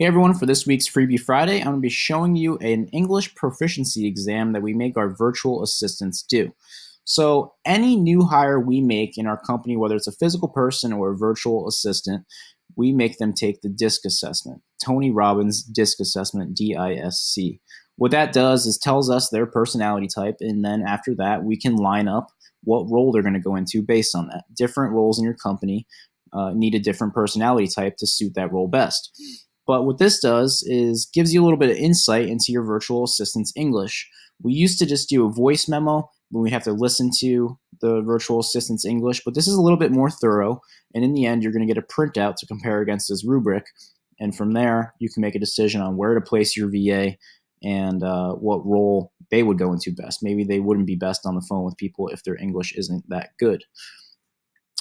Hey everyone, for this week's Freebie Friday, I'm going to be showing you an English proficiency exam that we make our virtual assistants do. So any new hire we make in our company, whether it's a physical person or a virtual assistant, we make them take the DISC assessment, Tony Robbins DISC assessment, D-I-S-C. What that does is tells us their personality type, and then after that, we can line up what role they're going to go into based on that. Different roles in your company uh, need a different personality type to suit that role best. But what this does is gives you a little bit of insight into your virtual assistant's English. We used to just do a voice memo when we have to listen to the virtual assistant's English, but this is a little bit more thorough. And in the end, you're going to get a printout to compare against this rubric. And from there, you can make a decision on where to place your VA and uh, what role they would go into best. Maybe they wouldn't be best on the phone with people if their English isn't that good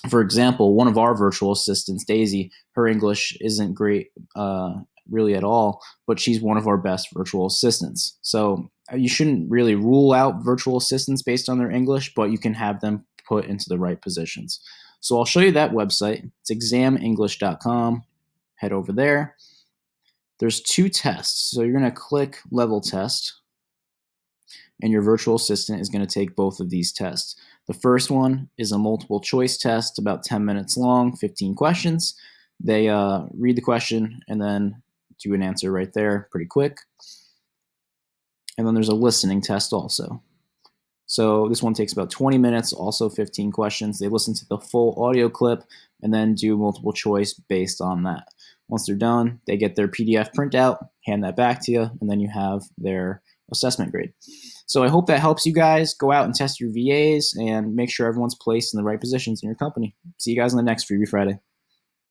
for example, one of our virtual assistants, Daisy, her English isn't great uh, really at all, but she's one of our best virtual assistants. So uh, you shouldn't really rule out virtual assistants based on their English, but you can have them put into the right positions. So I'll show you that website. It's examenglish.com. Head over there. There's two tests. So you're going to click level test and your virtual assistant is going to take both of these tests. The first one is a multiple choice test, about 10 minutes long, 15 questions. They uh, read the question and then do an answer right there pretty quick. And then there's a listening test also. So this one takes about 20 minutes, also 15 questions. They listen to the full audio clip and then do multiple choice based on that. Once they're done, they get their PDF printout, hand that back to you, and then you have their assessment grade. So I hope that helps you guys. Go out and test your VAs and make sure everyone's placed in the right positions in your company. See you guys on the next Freebie Friday.